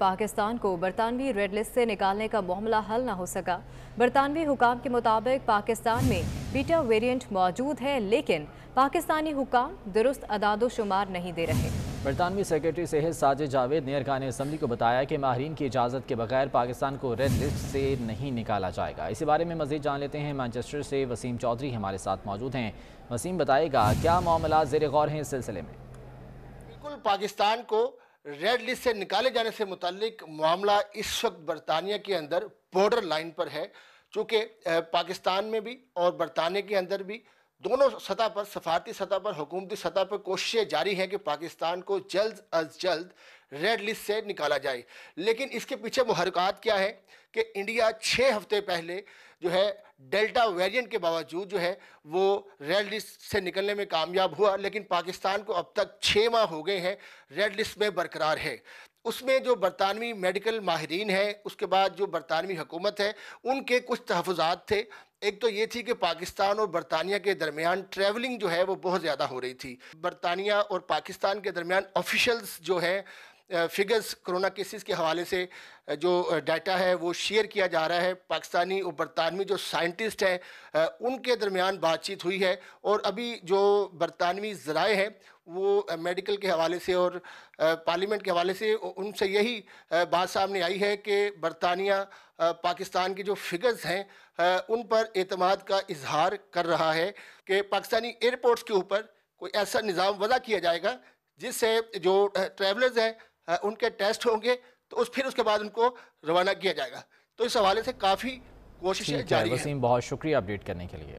पाकिस्तान को बरतानवी red list से निकालने का मामला हल ना हो सका बरतानवी हुकाम के मुताबिक पाकिस्तान में बीटा वेरिएंट मौजूद है लेकिन पाकिस्तानी हुकाम दुरुस्त अदादोशुमार नहीं दे रहे बरतानवी सेक्रेटरी सेहत साजिद जावेद ने अरकान असम्बली को बताया कि माहरीन की इजाज़त के बगैर पाकिस्तान को रेड लिस्ट से नहीं निकाला जाएगा इसी बारे में मजीद जान लेते हैं मैनचेस्टर से वसीम चौधरी हमारे साथ मौजूद हैं वसीम बताएगा क्या मामला जेर गौर हैं इस सिलसिले में बिल्कुल पाकिस्तान को रेड लिस्ट से निकाले जाने से मुतलिक मामला इस वक्त बरतानिया के अंदर बॉर्डर लाइन पर है चूँकि पाकिस्तान में भी और बरतानिया के अंदर भी दोनों सतह पर सफारती सतह पर हुकूमती सतह पर कोशिशें जारी हैं कि पाकिस्तान को जल्द अज जल्द रेड लिस्ट से निकाला जाए लेकिन इसके पीछे मुहरकत क्या है कि इंडिया छः हफ्ते पहले जो है डेल्टा वेरिएंट के बावजूद जो है वो रेड लिस्ट से निकलने में कामयाब हुआ लेकिन पाकिस्तान को अब तक छः माह हो गए हैं रेड लिस्ट में बरकरार है उसमें जो बरतानवी मेडिकल माहरीन हैं उसके बाद जो बरतानवी हुकूमत है उनके कुछ तहफात थे एक तो ये थी कि पाकिस्तान और बरतानिया के दरमियान ट्रैवलिंग जो है वो बहुत ज़्यादा हो रही थी बरतानिया और पाकिस्तान के दरमियान ऑफिशल्स जो हैं फिगर्स कोरोना केसेस के हवाले से जो डाटा है वो शेयर किया जा रहा है पाकिस्तानी और बरतानवी जो साइंटिस्ट हैं उनके दरमियान बातचीत हुई है और अभी जो बरतानवी ज़राए हैं वो मेडिकल के हवाले से और पार्लियामेंट के हवाले से उनसे यही बात सामने आई है कि बरतानिया पाकिस्तान के जो फिगर्स हैं उन पर अतमाद का इजहार कर रहा है कि पाकिस्तानी एयरपोर्ट्स के ऊपर कोई ऐसा निज़ाम वज़ा किया जाएगा जिससे जो ट्रैवलर्स हैं उनके टेस्ट होंगे तो उस फिर उसके बाद उनको रवाना किया जाएगा तो इस हवाले से काफ़ी कोशिशें जारी वसीम बहुत शुक्रिया अपडेट करने के लिए